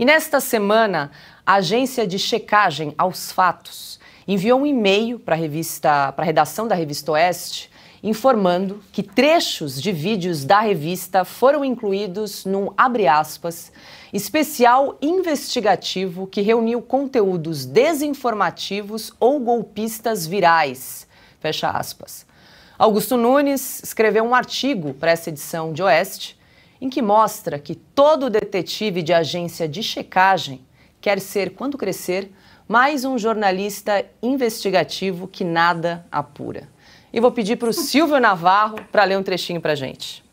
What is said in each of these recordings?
E nesta semana, a agência de checagem aos fatos enviou um e-mail para a redação da revista Oeste informando que trechos de vídeos da revista foram incluídos num abre aspas especial investigativo que reuniu conteúdos desinformativos ou golpistas virais. Fecha aspas. Augusto Nunes escreveu um artigo para essa edição de Oeste em que mostra que todo detetive de agência de checagem quer ser, quando crescer, mais um jornalista investigativo que nada apura. E vou pedir para o Silvio Navarro para ler um trechinho para gente.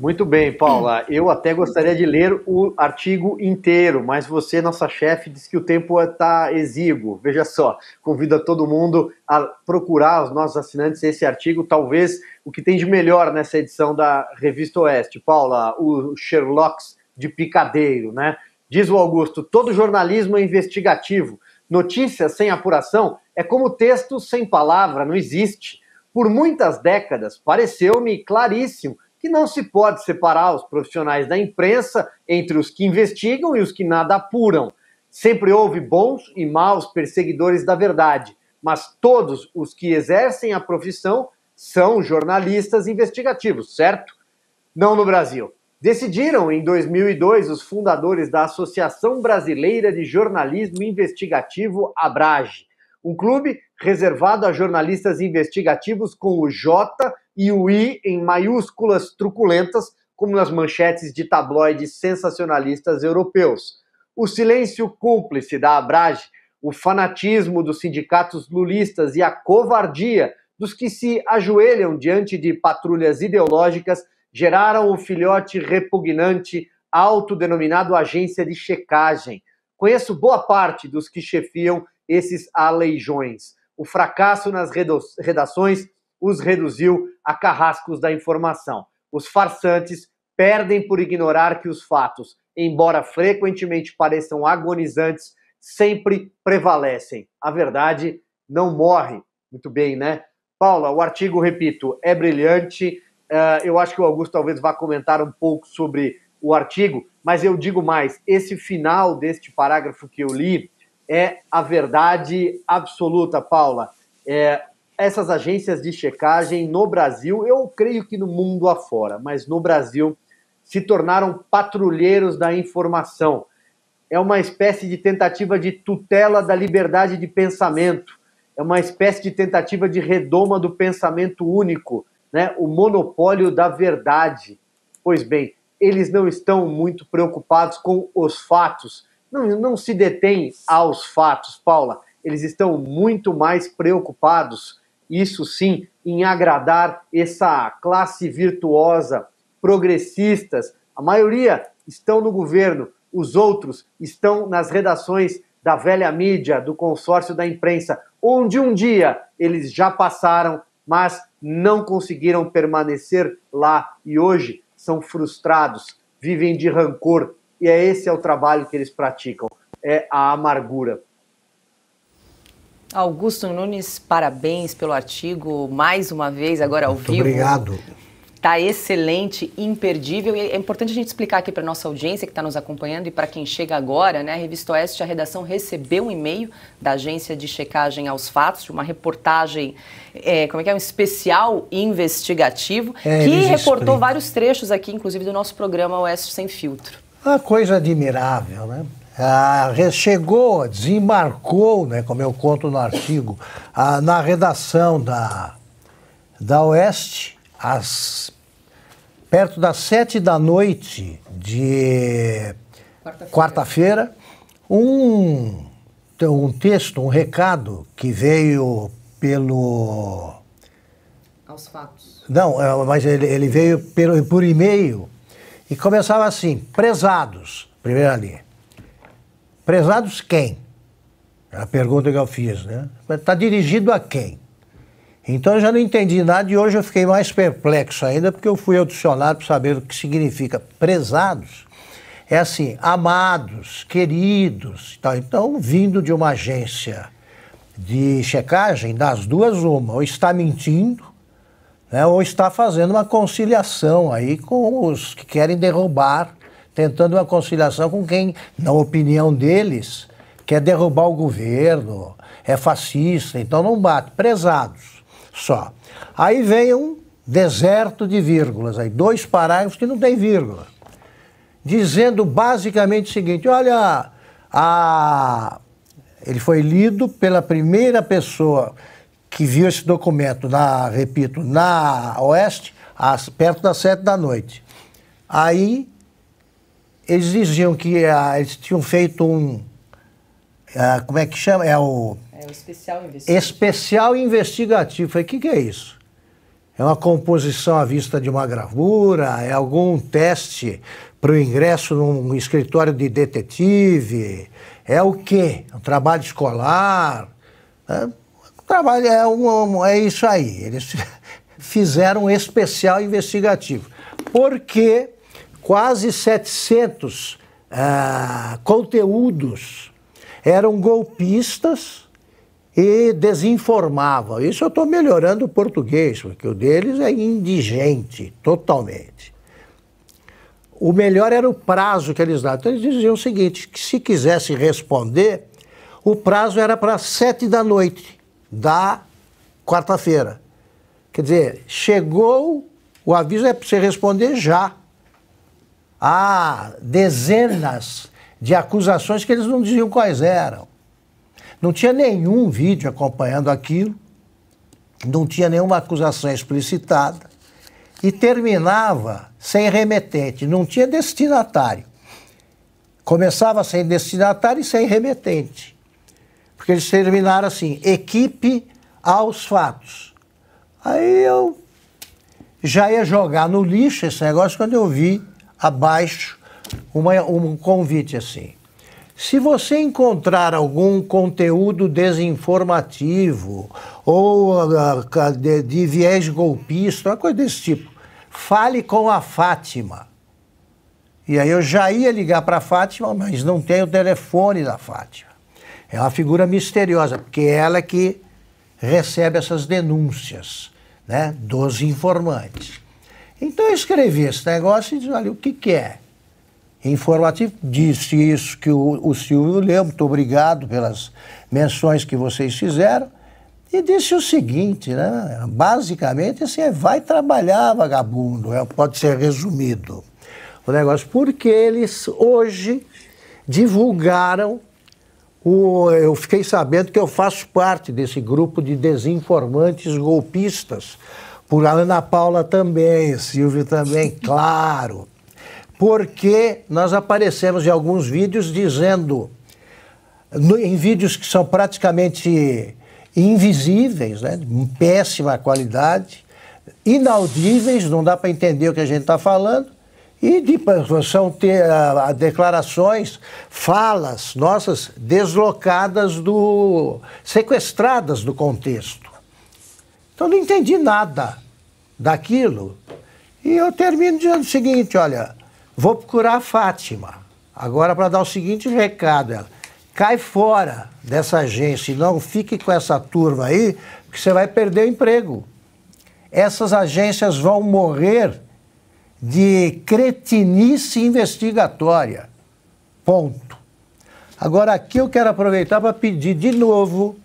Muito bem, Paula. Eu até gostaria de ler o artigo inteiro, mas você, nossa chefe, disse que o tempo está exíguo. Veja só, convido a todo mundo a procurar os nossos assinantes esse artigo, talvez o que tem de melhor nessa edição da Revista Oeste. Paula, o Sherlock de Picadeiro, né? Diz o Augusto: todo jornalismo é investigativo. Notícia sem apuração é como texto sem palavra, não existe. Por muitas décadas, pareceu-me claríssimo que não se pode separar os profissionais da imprensa entre os que investigam e os que nada apuram. Sempre houve bons e maus perseguidores da verdade, mas todos os que exercem a profissão são jornalistas investigativos, certo? Não no Brasil. Decidiram em 2002 os fundadores da Associação Brasileira de Jornalismo Investigativo, ABRAGE, um clube reservado a jornalistas investigativos com o J e o I em maiúsculas truculentas, como nas manchetes de tabloides sensacionalistas europeus. O silêncio cúmplice da Abrage, o fanatismo dos sindicatos lulistas e a covardia dos que se ajoelham diante de patrulhas ideológicas geraram o filhote repugnante autodenominado agência de checagem. Conheço boa parte dos que chefiam esses aleijões. O fracasso nas redações os reduziu a carrascos da informação. Os farsantes perdem por ignorar que os fatos, embora frequentemente pareçam agonizantes, sempre prevalecem. A verdade não morre. Muito bem, né? Paula, o artigo, repito, é brilhante. Uh, eu acho que o Augusto talvez vá comentar um pouco sobre o artigo, mas eu digo mais: esse final deste parágrafo que eu li é a verdade absoluta, Paula. É, essas agências de checagem no Brasil, eu creio que no mundo afora, mas no Brasil, se tornaram patrulheiros da informação. É uma espécie de tentativa de tutela da liberdade de pensamento, é uma espécie de tentativa de redoma do pensamento único, né? o monopólio da verdade. Pois bem, eles não estão muito preocupados com os fatos. Não, não se detêm aos fatos, Paula. Eles estão muito mais preocupados isso sim, em agradar essa classe virtuosa, progressistas. A maioria estão no governo, os outros estão nas redações da velha mídia, do consórcio da imprensa, onde um dia eles já passaram, mas não conseguiram permanecer lá e hoje são frustrados, vivem de rancor, e é esse é o trabalho que eles praticam, é a amargura. Augusto Nunes, parabéns pelo artigo, mais uma vez, agora ao Muito vivo. Obrigado. Está excelente, imperdível. E é importante a gente explicar aqui para nossa audiência que está nos acompanhando e para quem chega agora, né? A Revista Oeste, a redação recebeu um e-mail da agência de checagem aos fatos, de uma reportagem, é, como é que é? Um especial investigativo, é, que reportou explicam. vários trechos aqui, inclusive, do nosso programa Oeste Sem Filtro. Uma ah, coisa admirável, né? ah, chegou, desembarcou, né, como eu conto no artigo, ah, na redação da, da Oeste, às, perto das sete da noite de quarta-feira, quarta um, um texto, um recado que veio pelo. Aos fatos. Não, é, mas ele, ele veio pelo, por e-mail e começava assim: prezados, primeira linha. Prezados quem? A pergunta que eu fiz, né? Está dirigido a quem? Então eu já não entendi nada e hoje eu fiquei mais perplexo ainda porque eu fui ao dicionário para saber o que significa prezados. É assim, amados, queridos. Tal. Então, vindo de uma agência de checagem, das duas, uma, ou está mentindo, né, ou está fazendo uma conciliação aí com os que querem derrubar tentando uma conciliação com quem, na opinião deles, quer derrubar o governo, é fascista, então não bate, prezados só. Aí vem um deserto de vírgulas, aí dois parágrafos que não tem vírgula, dizendo basicamente o seguinte: olha, a... ele foi lido pela primeira pessoa que viu esse documento, na, repito, na Oeste, às, perto das sete da noite. Aí eles diziam que ah, eles tinham feito um. Ah, como é que chama? É o. É o especial investigativo. Especial investigativo. falei, o que, que é isso? É uma composição à vista de uma gravura? É algum teste para o ingresso num escritório de detetive? É o quê? É um trabalho escolar? É, trabalho, é, um, é isso aí. Eles fizeram um especial investigativo. Porque quase 700 ah, conteúdos eram golpistas e desinformavam. Isso eu estou melhorando o português, porque o deles é indigente totalmente. O melhor era o prazo que eles davam. Então eles diziam o seguinte: que se quisesse responder, o prazo era para sete da noite da quarta-feira. Quer dizer, chegou, o aviso é para você responder já há dezenas de acusações que eles não diziam quais eram. Não tinha nenhum vídeo acompanhando aquilo, não tinha nenhuma acusação explicitada e terminava sem remetente, não tinha destinatário. Começava sem destinatário e sem remetente. Porque eles terminaram assim: equipe aos fatos. Aí eu já ia jogar no lixo esse negócio quando eu vi abaixo uma, um convite assim. Se você encontrar algum conteúdo desinformativo ou ah, ah, de, de viés golpista, uma coisa desse tipo, fale com a Fátima. E aí eu já ia ligar para a Fátima, mas não tenho o telefone da Fátima. É uma figura misteriosa, porque é ela que recebe essas denúncias né, dos informantes. Então eu escrevi esse negócio e disse, olha, o que, que é? Informativo disse isso que o, o Silvio leu, muito obrigado pelas menções que vocês fizeram, e disse o seguinte, né? basicamente assim, é, vai trabalhar vagabundo, é, pode ser resumido o negócio, porque eles hoje divulgaram o, eu fiquei sabendo que eu faço parte desse grupo de desinformantes golpistas por Ana Paula também, Silvio também, claro. Porque nós aparecemos em alguns vídeos dizendo, no, em vídeos que são praticamente invisíveis, né, péssima qualidade, inaudíveis, não dá para entender o que a gente está falando, e de, são ter, a, declarações, falas nossas deslocadas do. sequestradas do contexto. Então não entendi nada daquilo. E eu termino dizendo o seguinte: olha, vou procurar a Fátima agora para dar o seguinte recado: ela, cai fora dessa agência e não fique com essa turma aí, porque você vai perder o emprego. Essas agências vão morrer de cretinice investigatória. Ponto. Agora, aqui eu quero aproveitar para pedir de novo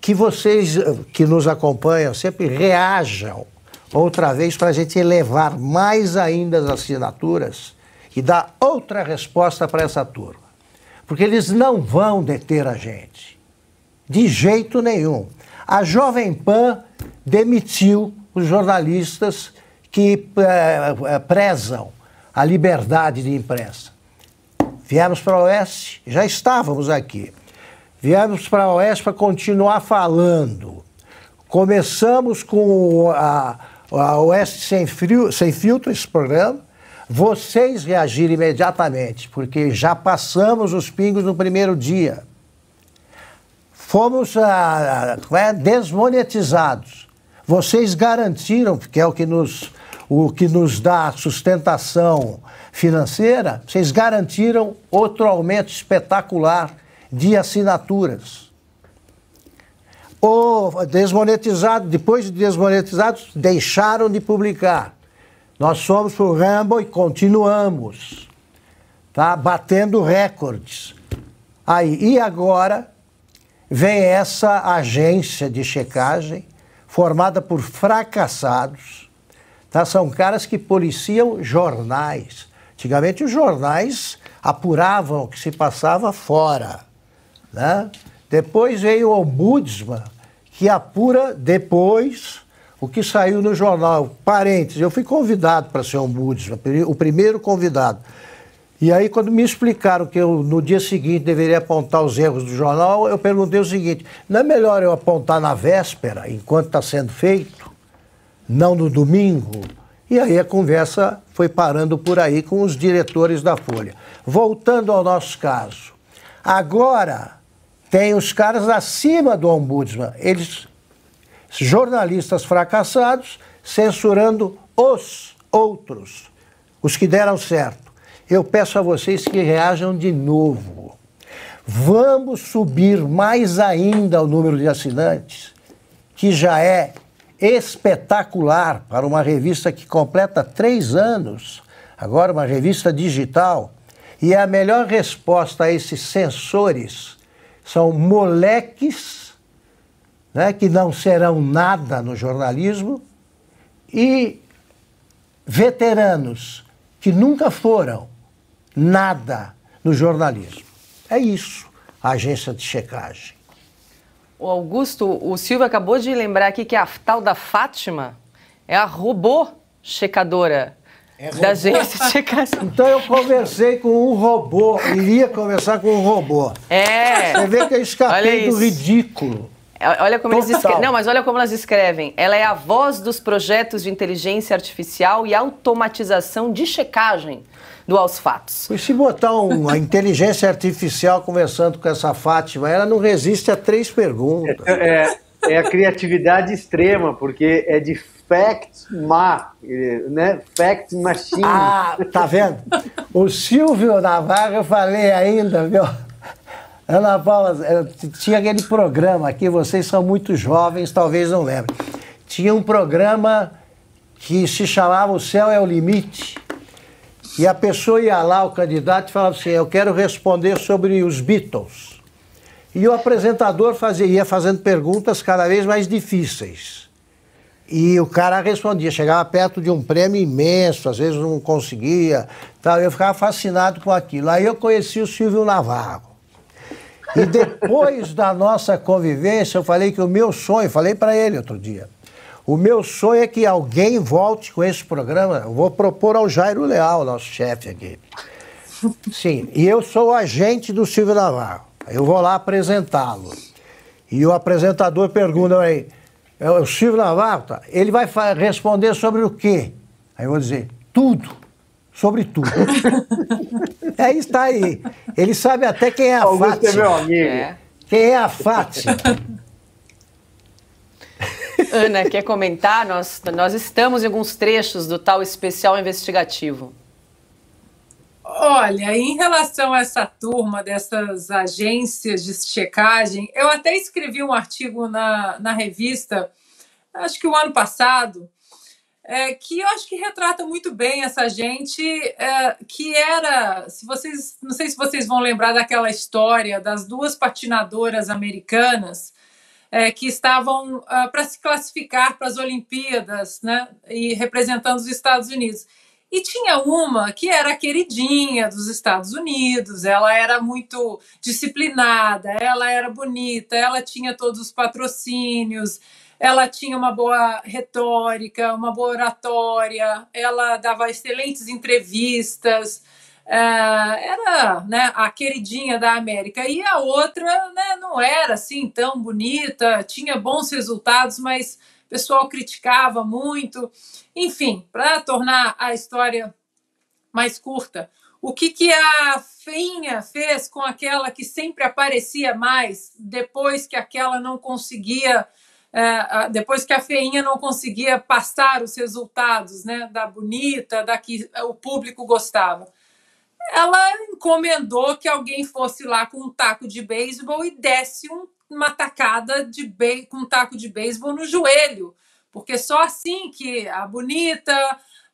que vocês eh, que nos acompanham sempre reajam outra vez para a gente elevar mais ainda as assinaturas e dar outra resposta para essa turma. Porque eles não vão deter a gente. De jeito nenhum. A Jovem Pan demitiu os jornalistas que eh, eh prezam a liberdade de imprensa. Viemos para o Oeste, já estávamos aqui viemos para a Oeste para continuar falando. Começamos com a, a Oeste sem, frio, sem filtro, esse programa. Vocês reagiram imediatamente, porque já passamos os pingos no primeiro dia. Fomos a, a, é? desmonetizados. Vocês garantiram, que é o que nos o que nos dá sustentação financeira, vocês garantiram outro aumento espetacular de assinaturas. Ou desmonetizados, depois de desmonetizados, deixaram de publicar. Nós fomos para o Rambo e continuamos, tá? batendo recordes. Aí, e agora vem essa agência de checagem formada por fracassados. Tá? São caras que policiam jornais. Antigamente os jornais apuravam o que se passava fora. Né? Depois veio o Ombudsman, que apura depois o que saiu no jornal. Parênteses, eu fui convidado para ser ombudsman, o primeiro convidado. E aí, quando me explicaram que eu, no dia seguinte, deveria apontar os erros do jornal, eu perguntei o seguinte: não é melhor eu apontar na véspera, enquanto está sendo feito, não no domingo? E aí a conversa foi parando por aí com os diretores da Folha. Voltando ao nosso caso. Agora, tem os caras acima do ombudsman, eles jornalistas fracassados censurando os outros, os que deram certo. Eu peço a vocês que reajam de novo. Vamos subir mais ainda o número de assinantes, que já é espetacular para uma revista que completa três anos, agora uma revista digital. E é a melhor resposta a esses censores são moleques, né, que não serão nada no jornalismo, e veteranos que nunca foram nada no jornalismo. É isso, a agência de checagem. O Augusto, o Silvio acabou de lembrar aqui que a tal da Fátima é a robô checadora. É da gente de casa. Então eu conversei com um robô, iria conversar com um robô. É. Você vê que eu escapei do ridículo. Olha como Total. eles escrevem. Não, mas olha como elas escrevem. Ela é a voz dos projetos de inteligência artificial e automatização de checagem do Aos Fatos. E se botar uma inteligência artificial conversando com essa Fátima, ela não resiste a três perguntas. É, é, é a criatividade extrema, porque é difícil Fact Ma, né? Fact Machine. Ah, tá vendo? o Silvio Navarro, eu falei ainda, viu? Ana Paula, é, tinha aquele programa aqui, vocês são muito jovens, talvez não lembrem. Tinha um programa que se chamava O Céu é o Limite. E a pessoa ia lá, o candidato, e falava assim: Eu quero responder sobre os Beatles. E o apresentador fazia, ia fazendo perguntas cada vez mais difíceis. E o cara respondia, chegava perto de um prêmio imenso, às vezes não conseguia. Tal. Eu ficava fascinado com aquilo. Aí eu conheci o Silvio Navarro. E depois da nossa convivência, eu falei que o meu sonho, falei para ele outro dia, o meu sonho é que alguém volte com esse programa. Eu vou propor ao Jairo Leal, nosso chefe aqui. Sim, e eu sou o agente do Silvio Navarro. Eu vou lá apresentá-lo. E o apresentador pergunta aí, é o Silvio Navarro, tá? ele vai responder sobre o quê? Aí eu vou dizer, tudo. Sobre tudo. aí está é aí. Ele sabe até quem é a Augusto é Fátima. É meu amigo. É. Quem é a Fátima? Ana, quer comentar? Nós, nós estamos em alguns trechos do tal especial investigativo. Olha, em relação a essa turma dessas agências de checagem, eu até escrevi um artigo na, na revista, acho que o ano passado, é, que eu acho que retrata muito bem essa gente é, que era, se vocês, não sei se vocês vão lembrar daquela história das duas patinadoras americanas é, que estavam ah, para se classificar para as Olimpíadas, né, e representando os Estados Unidos. E tinha uma que era queridinha dos Estados Unidos, ela era muito disciplinada, ela era bonita, ela tinha todos os patrocínios, ela tinha uma boa retórica, uma boa oratória, ela dava excelentes entrevistas, é, era né, a queridinha da América. E a outra né, não era assim tão bonita, tinha bons resultados, mas o pessoal criticava muito. Enfim, para tornar a história mais curta, o que, que a feinha fez com aquela que sempre aparecia mais depois que aquela não conseguia. É, depois que a feinha não conseguia passar os resultados né, da bonita, da que o público gostava ela encomendou que alguém fosse lá com um taco de beisebol e desse um uma tacada de be... com um taco de beisebol no joelho, porque só assim que a bonita,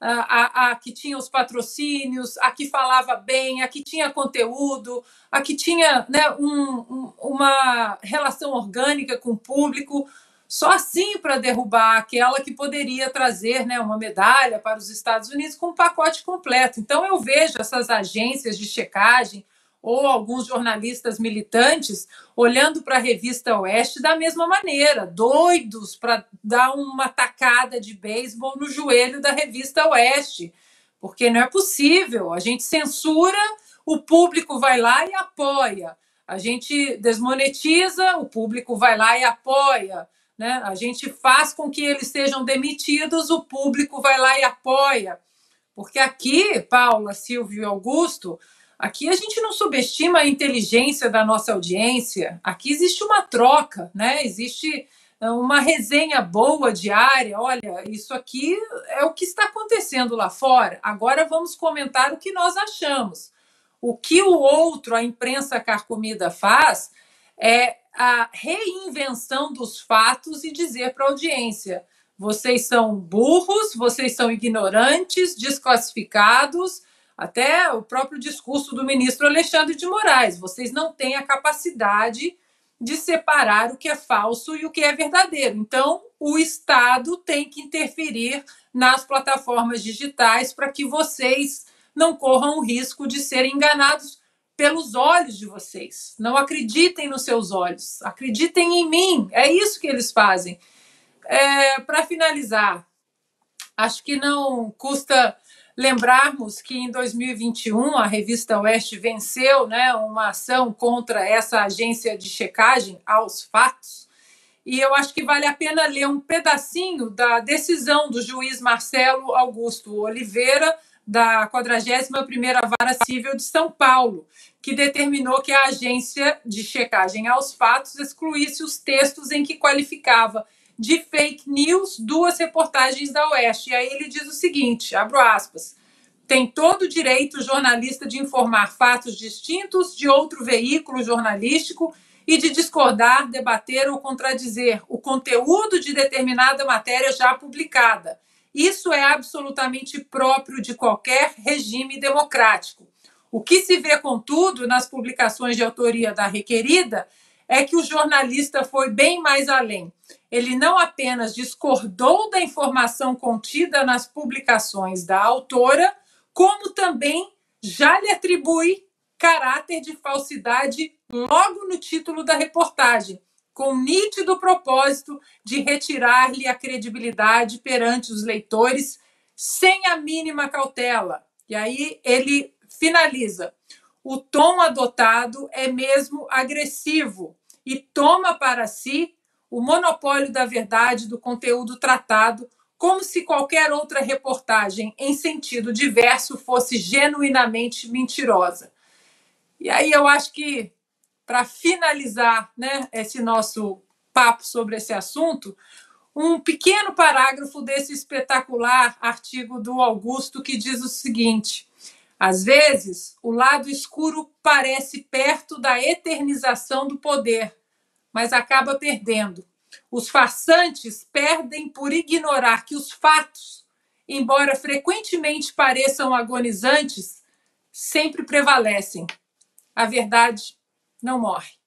a, a, a, que tinha os patrocínios, a que falava bem, a que tinha conteúdo, a que tinha né, um, um, uma relação orgânica com o público, só assim para derrubar aquela que poderia trazer né, uma medalha para os Estados Unidos com um pacote completo. Então eu vejo essas agências de checagem, ou alguns jornalistas militantes olhando para a revista Oeste da mesma maneira, doidos para dar uma tacada de beisebol no joelho da revista Oeste, porque não é possível. A gente censura, o público vai lá e apoia. A gente desmonetiza, o público vai lá e apoia. Né? A gente faz com que eles sejam demitidos, o público vai lá e apoia. Porque aqui, Paula, Silvio e Augusto, Aqui a gente não subestima a inteligência da nossa audiência. Aqui existe uma troca, né? Existe é, uma resenha boa diária. Olha, isso aqui é o que está acontecendo lá fora. Agora vamos comentar o que nós achamos. O que o outro, a imprensa carcomida, faz é a reinvenção dos fatos e dizer para a audiência: vocês são burros, vocês são ignorantes, desclassificados até o próprio discurso do ministro Alexandre de Moraes: vocês não têm a capacidade de separar o que é falso e o que é verdadeiro. Então, o Estado tem que interferir nas plataformas digitais para que vocês não corram o risco de serem enganados pelos olhos de vocês. Não acreditem nos seus olhos, acreditem em mim. É isso que eles fazem. É, para finalizar, acho que não custa Lembrarmos que em 2021 a revista Oeste venceu né, uma ação contra essa agência de checagem aos fatos. E eu acho que vale a pena ler um pedacinho da decisão do juiz Marcelo Augusto Oliveira, da 41ª Vara Civil de São Paulo, que determinou que a agência de checagem aos fatos excluísse os textos em que qualificava de fake news, duas reportagens da Oeste. E aí ele diz o seguinte: abro aspas. Tem todo o direito o jornalista de informar fatos distintos de outro veículo jornalístico e de discordar, debater ou contradizer o conteúdo de determinada matéria já publicada. Isso é absolutamente próprio de qualquer regime democrático. O que se vê, contudo, nas publicações de autoria da requerida é que o jornalista foi bem mais além ele não apenas discordou da informação contida nas publicações da autora, como também já lhe atribui caráter de falsidade logo no título da reportagem, com nítido propósito de retirar-lhe a credibilidade perante os leitores sem a mínima cautela. E aí ele finaliza: o tom adotado é mesmo agressivo e toma para si o monopólio da verdade do conteúdo tratado, como se qualquer outra reportagem em sentido diverso fosse genuinamente mentirosa. E aí eu acho que, para finalizar né, esse nosso papo sobre esse assunto, um pequeno parágrafo desse espetacular artigo do Augusto que diz o seguinte. Às vezes, o lado escuro parece perto da eternização do poder, mas acaba perdendo. Os farsantes perdem por ignorar que os fatos, embora frequentemente pareçam agonizantes, sempre prevalecem. A verdade não morre.